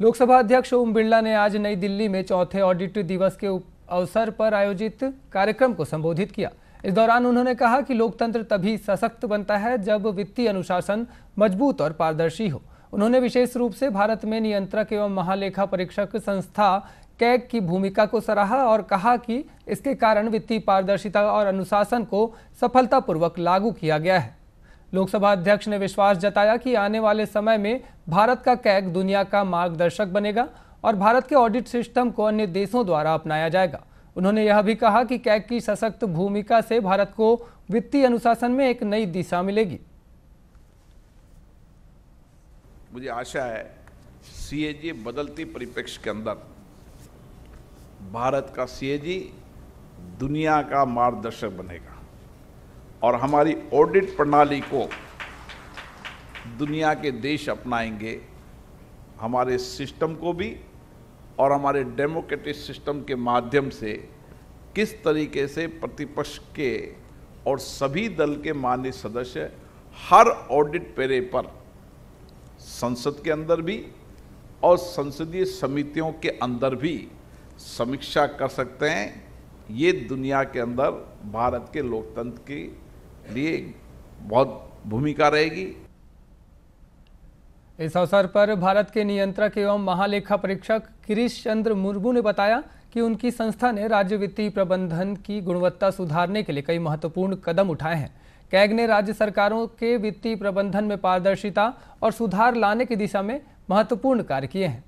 लोकसभा अध्यक्ष ओम बिरला ने आज नई दिल्ली में चौथे ऑडिट दिवस के अवसर पर आयोजित कार्यक्रम को संबोधित किया इस दौरान उन्होंने कहा कि लोकतंत्र तभी सशक्त बनता है जब वित्तीय अनुशासन मजबूत और पारदर्शी हो उन्होंने विशेष रूप से भारत में नियंत्रक एवं महालेखा परीक्षक संस्था कैग की भूमिका को सराहा और कहा कि इसके कारण वित्तीय पारदर्शिता और अनुशासन को सफलतापूर्वक लागू किया गया है लोकसभा अध्यक्ष ने विश्वास जताया कि आने वाले समय में भारत का कैग दुनिया का मार्गदर्शक बनेगा और भारत के ऑडिट सिस्टम को अन्य देशों द्वारा अपनाया जाएगा उन्होंने यह भी कहा कि कैग की सशक्त भूमिका से भारत को वित्तीय अनुशासन में एक नई दिशा मिलेगी मुझे आशा है सीएजी बदलती परिप्रेक्ष्य के अंदर भारत का सीएजी दुनिया का मार्गदर्शक बनेगा और हमारी ऑडिट प्रणाली को दुनिया के देश अपनाएंगे हमारे सिस्टम को भी और हमारे डेमोक्रेटिक सिस्टम के माध्यम से किस तरीके से प्रतिपक्ष के और सभी दल के मान्य सदस्य हर ऑडिट पेरे पर संसद के अंदर भी और संसदीय समितियों के अंदर भी समीक्षा कर सकते हैं ये दुनिया के अंदर भारत के लोकतंत्र की लिए बहुत भूमिका रहेगी इस अवसर पर भारत के नियंत्रक एवं महालेखा परीक्षक गिरीश चंद्र मुर्मू ने बताया कि उनकी संस्था ने राज्य वित्तीय प्रबंधन की गुणवत्ता सुधारने के लिए कई महत्वपूर्ण कदम उठाए हैं कैग ने राज्य सरकारों के वित्तीय प्रबंधन में पारदर्शिता और सुधार लाने की दिशा में महत्वपूर्ण कार्य किए हैं